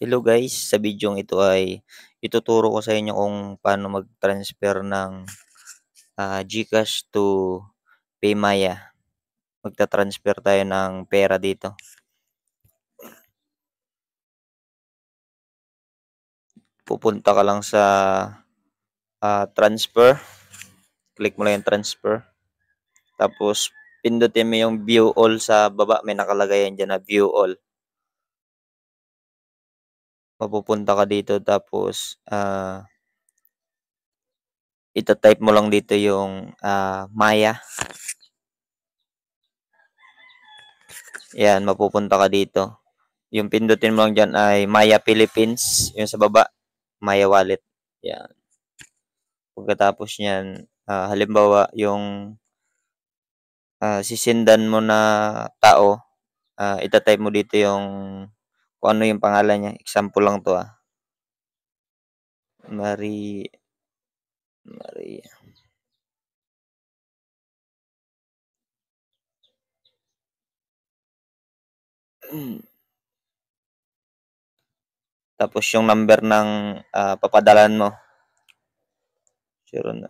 Hello guys, sa bidyong ito ay ituturo ko sa inyo kung paano mag-transfer ng uh, GCash to Paymaya. Magta-transfer tayo ng pera dito. Pupunta ka lang sa uh, transfer. Click mo lang yung transfer. Tapos pindutin mo yung view all sa baba. May nakalagay yan dyan na view all mapupunta ka dito tapos uh, ah, type mo lang dito yung uh, Maya. Yan, mapupunta ka dito. Yung pindutin mo lang dyan ay Maya Philippines. Yung sa baba, Maya Wallet. Yan. Pagkatapos niyan, uh, halimbawa yung uh, sisindan mo na tao, uh, ita-type mo dito yung kung ano yung pangalan niya. Example lang to ah. Marie Maria. Tapos yung number ng uh, papadalan mo. 09.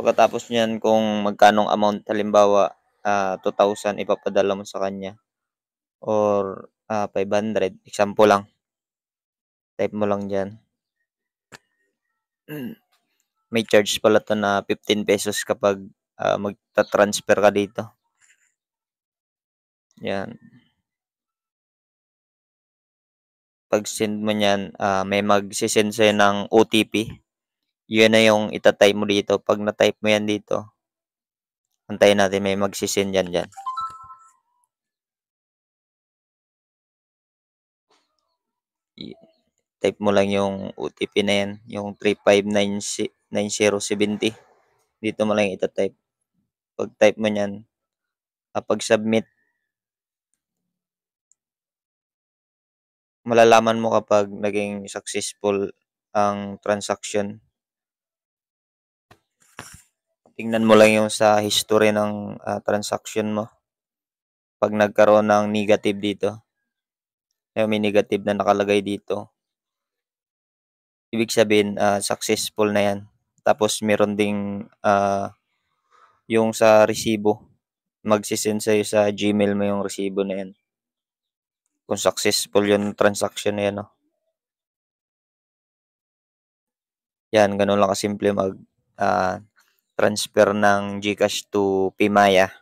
Pagkatapos niyan kung magkanong amount halimbawa uh, ah, 2,000 ipapadala mo sa kanya or uh, ah, 500 example lang. Type mo lang diyan. May charge pala to na 15 pesos kapag uh, magta-transfer ka dito. Yan. Pag send mo niyan, uh, may mag-send sa'yo ng OTP yun na yung itatype mo dito. Pag na-type mo yan dito, antayin natin may magsisend yan dyan. Type mo lang yung OTP na yan, yung 359070. Dito mo lang itatype. Pag type mo yan, ah, pag submit, malalaman mo kapag naging successful ang transaction tingnan mo lang yung sa history ng uh, ah, transaction mo. Pag nagkaroon ng negative dito, eh, may negative na nakalagay dito. Ibig sabihin, uh, successful na yan. Tapos meron ding uh, yung sa resibo. Magsisend sa'yo sa Gmail mo yung resibo na yan. Kung successful yung transaction na yan. Oh. Yan, ganun lang kasimple mag uh, transfer ng GCash to Pimaya.